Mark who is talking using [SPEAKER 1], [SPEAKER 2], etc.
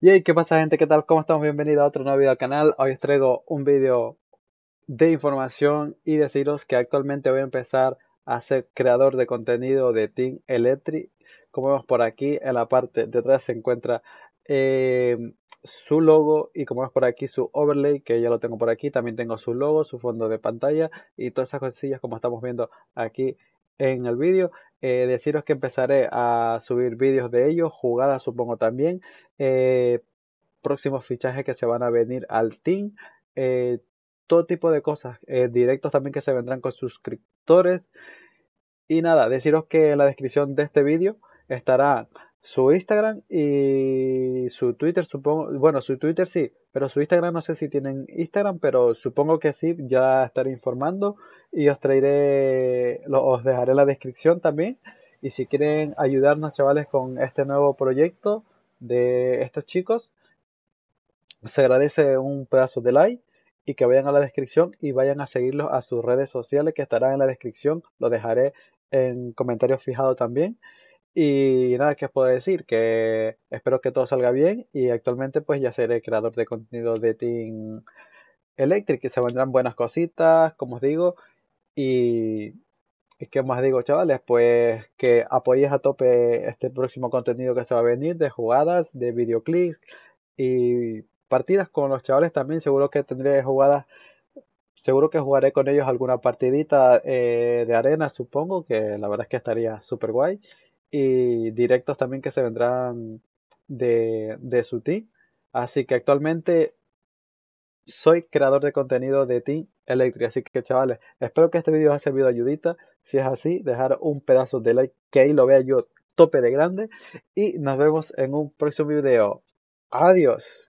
[SPEAKER 1] Yay, ¿qué pasa gente? ¿Qué tal? ¿Cómo estamos? Bienvenidos a otro nuevo video al canal. Hoy os traigo un vídeo de información y deciros que actualmente voy a empezar a ser creador de contenido de Team Electric. Como vemos por aquí, en la parte de atrás se encuentra eh, su logo y como vemos por aquí su overlay, que ya lo tengo por aquí. También tengo su logo, su fondo de pantalla y todas esas cosillas como estamos viendo aquí en el vídeo. Eh, deciros que empezaré a subir vídeos de ellos, jugadas supongo también, eh, próximos fichajes que se van a venir al team, eh, todo tipo de cosas, directos también que se vendrán con suscriptores. Y nada, deciros que la descripción de este vídeo estará su Instagram y su Twitter, supongo. Bueno, su Twitter sí, pero su Instagram no sé si tienen Instagram, pero supongo que sí, ya estaré informando y os traeré, os dejaré la descripción también. Y si quieren ayudarnos, chavales, con este nuevo proyecto de estos chicos, se agradece un pedazo de like y que vayan a la descripción y vayan a seguirlos a sus redes sociales que estarán en la descripción. Lo dejaré en comentarios fijado también. Y nada, ¿qué os puedo decir? Que espero que todo salga bien y actualmente pues ya seré creador de contenido de Team Electric y se vendrán buenas cositas, como os digo. Y, que qué más digo, chavales, pues que apoyéis a tope este próximo contenido que se va a venir de jugadas, de videoclips y partidas con los chavales también. Seguro que tendré jugadas, seguro que jugaré con ellos alguna partidita eh, de arena, supongo, que la verdad es que estaría súper guay y directos también que se vendrán de, de su team Así que actualmente soy creador de contenido de Team Electric. Así que chavales, espero que este vídeo haya servido de ayudita. Si es así, dejar un pedazo de like que ahí lo vea yo tope de grande. Y nos vemos en un próximo video. Adiós.